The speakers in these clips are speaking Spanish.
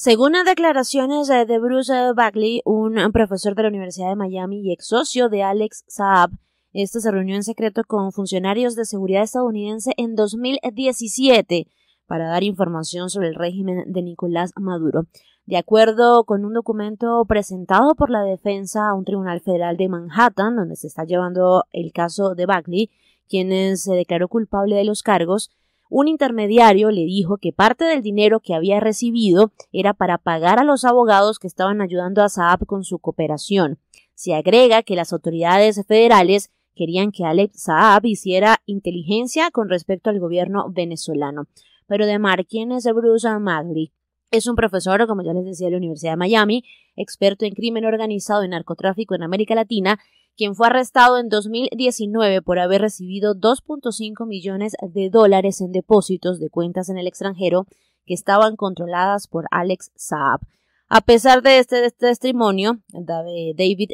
Según las declaraciones de Bruce Bagley, un profesor de la Universidad de Miami y ex socio de Alex Saab, este se reunió en secreto con funcionarios de seguridad estadounidense en 2017 para dar información sobre el régimen de Nicolás Maduro. De acuerdo con un documento presentado por la defensa a un tribunal federal de Manhattan, donde se está llevando el caso de Bagley, quien se declaró culpable de los cargos, un intermediario le dijo que parte del dinero que había recibido era para pagar a los abogados que estaban ayudando a Saab con su cooperación. Se agrega que las autoridades federales querían que Alex Saab hiciera inteligencia con respecto al gobierno venezolano. Pero de mar, ¿quién es Bruce Magli? Es un profesor, como ya les decía, de la Universidad de Miami, experto en crimen organizado y narcotráfico en América Latina, quien fue arrestado en 2019 por haber recibido 2.5 millones de dólares en depósitos de cuentas en el extranjero que estaban controladas por Alex Saab. A pesar de este, este testimonio, David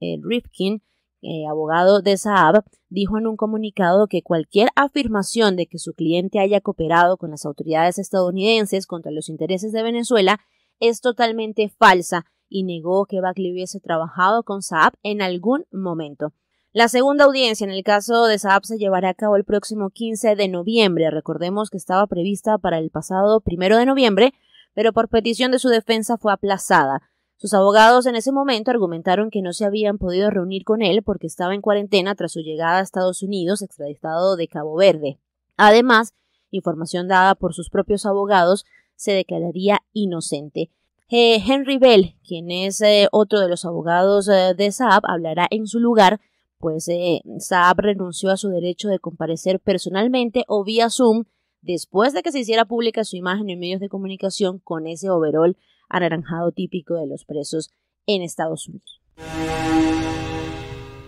eh, Rifkin, eh, abogado de Saab, dijo en un comunicado que cualquier afirmación de que su cliente haya cooperado con las autoridades estadounidenses contra los intereses de Venezuela es totalmente falsa y negó que Buckley hubiese trabajado con Saab en algún momento. La segunda audiencia en el caso de Saab se llevará a cabo el próximo 15 de noviembre. Recordemos que estaba prevista para el pasado primero de noviembre, pero por petición de su defensa fue aplazada. Sus abogados en ese momento argumentaron que no se habían podido reunir con él porque estaba en cuarentena tras su llegada a Estados Unidos, extraditado de Cabo Verde. Además, información dada por sus propios abogados, se declararía inocente. Eh, Henry Bell, quien es eh, otro de los abogados eh, de Saab, hablará en su lugar, pues Saab renunció a su derecho de comparecer personalmente o vía Zoom después de que se hiciera pública su imagen en medios de comunicación con ese overol anaranjado típico de los presos en Estados Unidos.